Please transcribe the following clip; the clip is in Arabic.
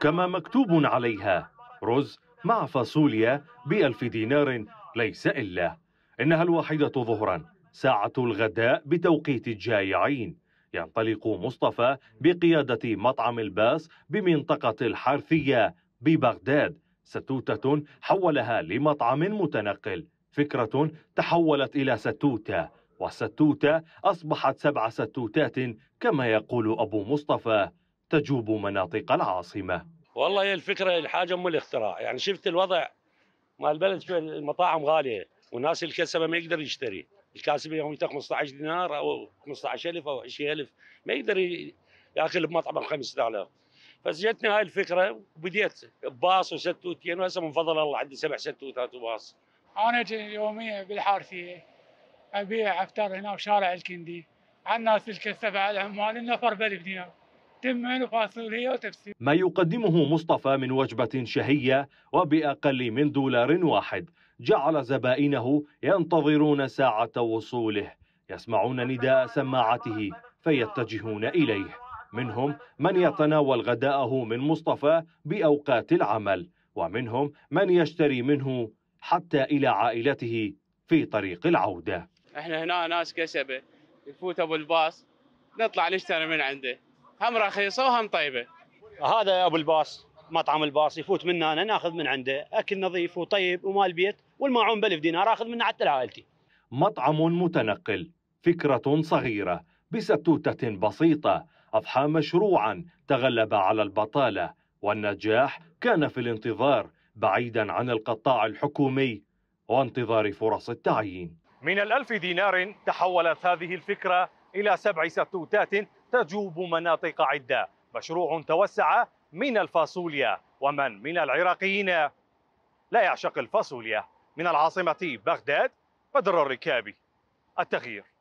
كما مكتوب عليها رز مع فاصوليا بألف دينار ليس إلا إنها الواحدة ظهرا ساعة الغداء بتوقيت الجائعين ينطلق مصطفى بقيادة مطعم الباس بمنطقة الحارثية ببغداد ستوتة حولها لمطعم متنقل فكرة تحولت إلى ستوتة والستوتة أصبحت سبع ستوتات كما يقول أبو مصطفى تجوب مناطق العاصمة والله هي الفكرة الحاجة أم الاختراع يعني شفت الوضع ما البلد في المطاعم غالية والناس الكسبة ما يقدر يشتري الكاسب يوم يتا 15 دينار أو 15000 أو 20000 ما يقدر ياكل بمطعم ب 5000 فجتني هاي الفكرة وبديت باص وستوتين وهسه من فضل الله عندي سبع ستوتات وباص أنا يوميا بالحارثية أبيع أفتر هنا بشارع الكندي على الناس الكسبة على العمال النفر 1000 دينار وتفسير ما يقدمه مصطفى من وجبة شهية وبأقل من دولار واحد جعل زبائنه ينتظرون ساعة وصوله يسمعون نداء سماعته فيتجهون إليه منهم من يتناول غداءه من مصطفى بأوقات العمل ومنهم من يشتري منه حتى إلى عائلته في طريق العودة احنا هنا ناس كسبة يفوت ابو الباص نطلع نشتري من عنده هم رخيصه وهم طيبه هذا ابو الباص مطعم الباص يفوت منا انا ناخذ من عنده اكل نظيف وطيب ومال بيت والماعون بألف دينار اخذ منه حتى لعائلتي مطعم متنقل فكره صغيره بستوته بسيطه اضحى مشروعا تغلب على البطاله والنجاح كان في الانتظار بعيدا عن القطاع الحكومي وانتظار فرص التعيين من الألف دينار تحولت هذه الفكرة إلى سبع ستوتات تجوب مناطق عدة مشروع توسع من الفاصوليا ومن من العراقيين لا يعشق الفاصوليا من العاصمة بغداد بدر الركابي التغيير